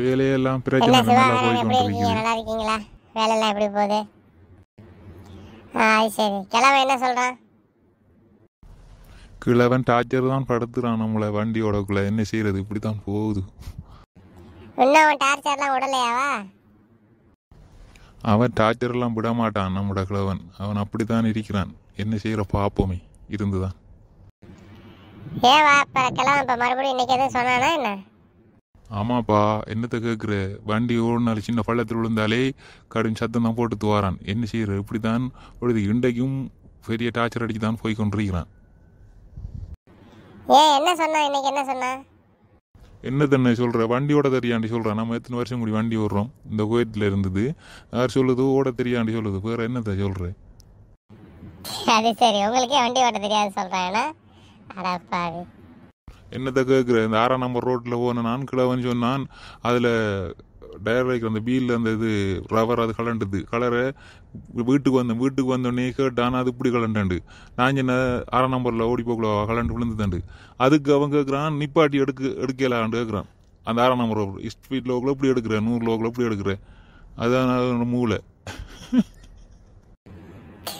வேலையெல்லாம் பிரச்சனை நல்லா போய் நல்லா இருக்கீங்களா எப்படி போகுது ஆ சரி கிழவன் என்ன சொல்கிறான் கிழவன் டார்ச்சர் தான் படுத்துறான் நம்மளை வண்டியோடக்குள்ள என்ன செய்யறது இப்படி தான் போகுது இன்னும் டார்ச்சர்லாம் விடலையாவா அவன் விட மாட்டான் நம்மட கிழவன் அவன் அப்படித்தான் இருக்கிறான் என்ன செய்யற பாப்போமே இருந்துதான் ஏவா கிழவன் மறுபடியும் இன்னைக்கு எதுவும் சொன்னானா என்ன ஆமாப்பா என்னத்தை கேட்குற வண்டி ஓடுனாலும் சின்ன பள்ளத்தில் விழுந்தாலே கடும் சத்தம் தான் போட்டு துவாரான் என்ன செய்யற இப்படி தான் பொழுது இண்டைக்கும் பெரிய டார்ச்சர் அடிச்சு தான் போய் கொண்டிருக்கிறான் ஏன் என்ன சொன்னா இன்னைக்கு என்ன சொன்ன என்ன தண்ணி சொல்கிற வண்டியோட தெரியாண்டி சொல்கிறேன் நம்ம எத்தனை வருஷம் கூடி வண்டி ஓடுறோம் இந்த கோயத்தில் இருந்தது யார் சொல்லுது ஓட தெரியாண்டி சொல்லுது வேறு என்னத்தை சொல்கிற அது சரி உங்களுக்கே வண்டி ஓட்ட தெரியாது சொல்கிறேன் அடப்பாவி என்னத்தை கேட்குற இந்த ஆறாம் நம்பர் ரோட்டில் போன நான் கிழவன் சொன்னான் அதில் டயர் வைக்கிற அந்த பீலில் அந்த இது ரவர் அது கலண்டுது கலரை வீட்டுக்கு வந்தேன் வீட்டுக்கு வந்தோடனே கேட்டான் அது இப்படி கலண்டாண்டு நான் என்ன ஆறாம் நம்பரில் ஓடி போக்குள்ள கலண்டு விழுந்துதாண்டு அதுக்கு அவன் கேட்குறான் நிப்பாட்டி எடுக்க எடுக்கலான்னு கேட்குறான் அந்த ஆறாம் நம்பர் ஸ்பீட் லோக்கில் இப்படி எடுக்கிறேன் நூறு லோக்கில் இப்படி எடுக்கிறேன் அதுதான் மூளை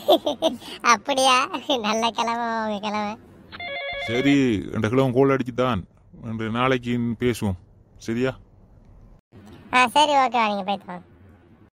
அப்படியா நல்ல கிழமை கிழமை சரி ரெண்டு கிலோ கோல் அடிச்சுதான் நாளைக்கு பேசுவோம் சரியா ஆ சரி ஓகே நீங்கள் போயிட்டு